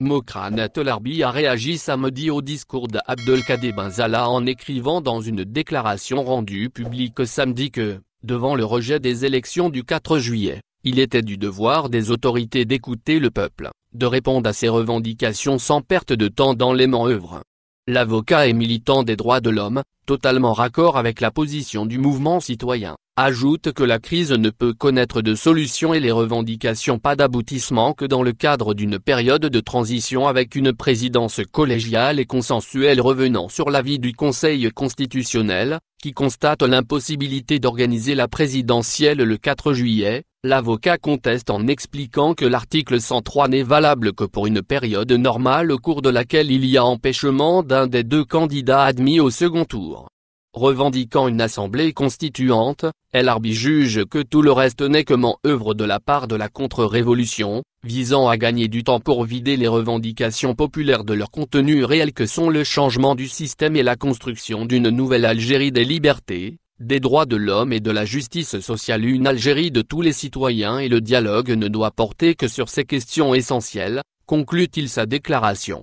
Mokran Tolarbi a réagi samedi au discours d'Abdelkader Benzala en écrivant dans une déclaration rendue publique samedi que, devant le rejet des élections du 4 juillet, il était du devoir des autorités d'écouter le peuple, de répondre à ses revendications sans perte de temps dans les manœuvres, L'avocat et militant des droits de l'homme, totalement raccord avec la position du mouvement citoyen, ajoute que la crise ne peut connaître de solution et les revendications pas d'aboutissement que dans le cadre d'une période de transition avec une présidence collégiale et consensuelle revenant sur l'avis du Conseil constitutionnel, qui constate l'impossibilité d'organiser la présidentielle le 4 juillet, L'avocat conteste en expliquant que l'article 103 n'est valable que pour une période normale au cours de laquelle il y a empêchement d'un des deux candidats admis au second tour. Revendiquant une assemblée constituante, elle juge que tout le reste n'est que manœuvre de la part de la contre-révolution, visant à gagner du temps pour vider les revendications populaires de leur contenu réel que sont le changement du système et la construction d'une nouvelle Algérie des libertés, des droits de l'homme et de la justice sociale une Algérie de tous les citoyens et le dialogue ne doit porter que sur ces questions essentielles, conclut-il sa déclaration.